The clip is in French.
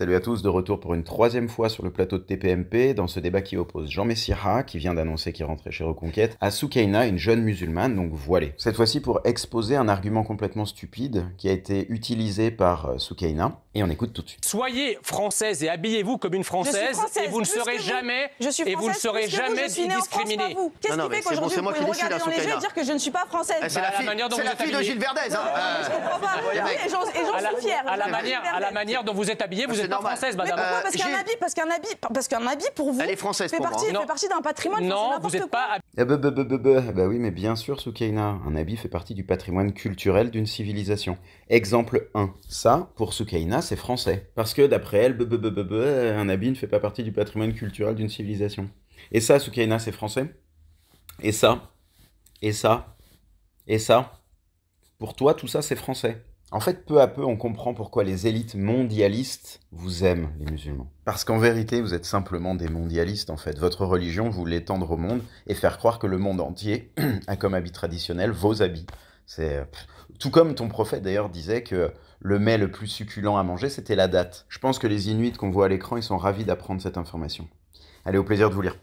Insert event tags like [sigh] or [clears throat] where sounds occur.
Salut à tous, de retour pour une troisième fois sur le plateau de TPMP, dans ce débat qui oppose Jean Messira, qui vient d'annoncer qu'il rentrait chez Reconquête, à Soukaina, une jeune musulmane, donc voilée. Cette fois-ci pour exposer un argument complètement stupide qui a été utilisé par euh, Soukaina, et on écoute tout de suite. Soyez française et habillez-vous comme une française, et vous ne serez jamais, et vous ne serez jamais discriminée. Qu'est-ce qui fait qu'aujourd'hui bon, vous pouvez dans hein, les yeux et dire que je ne suis pas française C'est la, bah, fille, manière dont vous de Gilles Verdez. Hein. Ah, je comprends pas. Et j'en suis fière. À la manière dont vous êtes habillé, vous ah, êtes mais pourquoi bah, euh, parce qu'un habit, parce qu'un habit, parce qu'un habit pour vous. Elle est française fait pour partie, Fait partie d'un patrimoine. Non, vous n'êtes pas. Ah bah, oui, mais bien sûr, Soukaina, un habit fait partie du patrimoine culturel d'une civilisation. Exemple 1. Ça, pour Soukaina, c'est français. Parce que d'après elle, un habit ne fait pas partie du patrimoine culturel d'une civilisation. Et ça, Soukaina, c'est français. Et ça, et ça, et ça. Pour toi, tout ça, c'est français. En fait, peu à peu, on comprend pourquoi les élites mondialistes vous aiment, les musulmans. Parce qu'en vérité, vous êtes simplement des mondialistes, en fait. Votre religion, vous l'étendre au monde et faire croire que le monde entier [clears throat] a comme habit traditionnel vos habits. C'est euh, tout comme ton prophète d'ailleurs disait que le mets le plus succulent à manger, c'était la date. Je pense que les Inuits qu'on voit à l'écran, ils sont ravis d'apprendre cette information. Allez, au plaisir de vous lire.